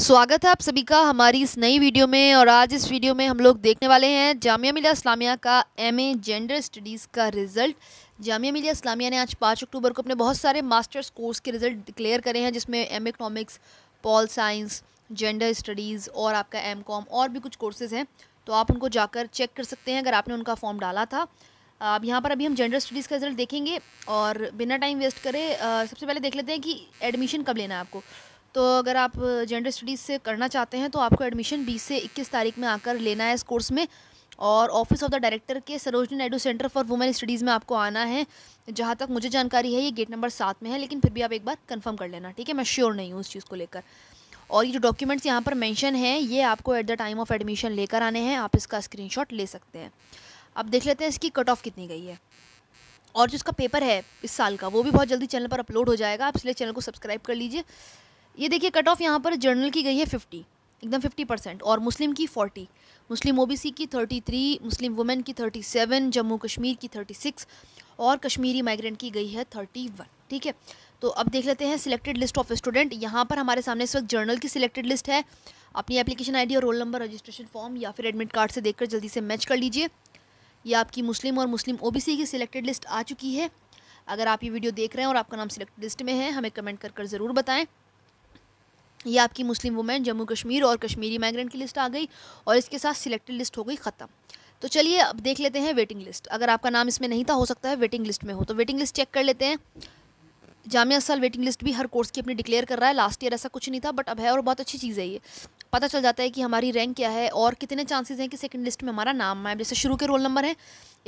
स्वागत है आप सभी का हमारी इस नई वीडियो में और आज इस वीडियो में हम लोग देखने वाले हैं जामिया मिलिया इस्लामिया का एमए जेंडर स्टडीज़ का रिज़ल्ट जामिया मिलिया इस्लामिया ने आज पाँच अक्टूबर को अपने बहुत सारे मास्टर्स कोर्स के रिज़ल्ट डिक्लेयर करे हैं जिसमें M economics pol science gender studies और आपका एम और भी कुछ कोर्सेज़ हैं तो आप उनको जाकर चेक कर सकते हैं अगर आपने उनका फॉर्म डाला था अब यहाँ पर अभी हम जेंडर स्टडीज़ का रिज़ल्ट देखेंगे और बिना टाइम वेस्ट करें सबसे पहले देख लेते हैं कि एडमिशन कब लेना है आपको तो अगर आप जेंडर स्टडीज़ से करना चाहते हैं तो आपको एडमिशन बीस से इक्कीस तारीख में आकर लेना है इस कोर्स में और ऑफिस ऑफ द डायरेक्टर के Sarojini Naidu centre for women studies में आपको आना है जहाँ तक मुझे जानकारी है ये गेट नंबर सात में है लेकिन फिर भी आप एक बार कंफर्म कर लेना ठीक है मैं श्योर नहीं हूँ उस चीज़ को लेकर और ये जो डॉक्यूमेंट्स यहाँ पर मेंशन हैं ये आपको at the time of admission लेकर आने हैं आप इसका स्क्रीन ले सकते हैं अब देख लेते हैं इसकी कट ऑफ कितनी गई है और जो इसका पेपर है इस साल का वो भी बहुत जल्दी चैनल पर अपलोड हो जाएगा आप इसलिए चैनल को सब्सक्राइब कर लीजिए ये देखिए कट ऑफ यहाँ पर जर्नल की गई है फिफ्टी एकदम फिफ्टी परसेंट और मुस्लिम की फोर्टी मुस्लिम ओबीसी की थर्टी थ्री मुस्लिम वुमेन की थर्टी सेवन जम्मू कश्मीर की थर्टी सिक्स और कश्मीरी माइग्रेंट की गई है थर्टी वन ठीक है तो अब देख लेते हैं सिलेक्टेड लिस्ट ऑफ स्टूडेंट यहाँ पर हमारे सामने इस वक्त जर्नल की सिलेक्टेड लिस्ट है अपनी एप्लीकेशन आई और रोल नंबर रजिस्ट्रेशन फॉर्म या फिर एडमिट कार्ड से देख जल्दी से मैच कर लीजिए यह आपकी मुस्लिम और मुस्लिम ओ की सिलेक्टेड लिस्ट आ चुकी है अगर आप ये वीडियो देख रहे हैं और आपका नाम सिलेक्टेड लिस्ट में है हमें कमेंट कर कर ज़रूर बताएँ ये आपकी मुस्लिम वुमेन जम्मू कश्मीर और कश्मीरी माइग्रेंट की लिस्ट आ गई और इसके साथ सिलेक्टेड लिस्ट हो गई ख़त्म तो चलिए अब देख लेते हैं वेटिंग लिस्ट अगर आपका नाम इसमें नहीं था हो सकता है वेटिंग लिस्ट में हो तो वेटिंग लिस्ट चेक कर लेते हैं जामिया साल वेटिंग लिस्ट भी हर कोर्स की अपनी डिक्लेयर कर रहा है लास्ट ईयर ऐसा कुछ नहीं था बट अब है और बहुत अच्छी चीज़ है ये पता चल जाता है कि हमारी रैंक क्या है और कितने चांसेस हैं कि सेकंड लिस्ट में हमारा नाम आए जैसे शुरू के रोल नंबर हैं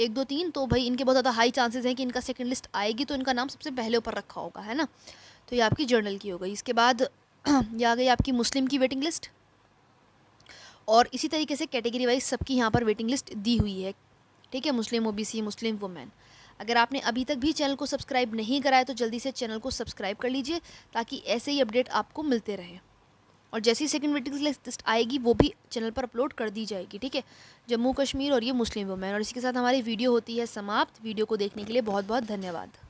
एक दो तीन तो भाई इनके बहुत ज़्यादा हाई चांसेस हैं कि इनका सेकंड लिस्ट आएगी तो इनका नाम सबसे पहले ऊपर रखा होगा है ना तो ये आपकी जर्नल की हो गई इसके बाद ये आ गई आपकी मुस्लिम की वेटिंग लिस्ट और इसी तरीके से कैटेगरी वाइज सबकी यहाँ पर वेटिंग लिस्ट दी हुई है ठीक है मुस्लिम ओबीसी मुस्लिम वुमेन अगर आपने अभी तक भी चैनल को सब्सक्राइब नहीं कराया तो जल्दी से चैनल को सब्सक्राइब कर लीजिए ताकि ऐसे ही अपडेट आपको मिलते रहे और जैसी सेकंड वेटिंग लिस्ट आएगी वो भी चैनल पर अपलोड कर दी जाएगी ठीक है जम्मू कश्मीर और ये मुस्लिम वुमेन और इसी के साथ हमारी वीडियो होती है समाप्त वीडियो को देखने के लिए बहुत बहुत धन्यवाद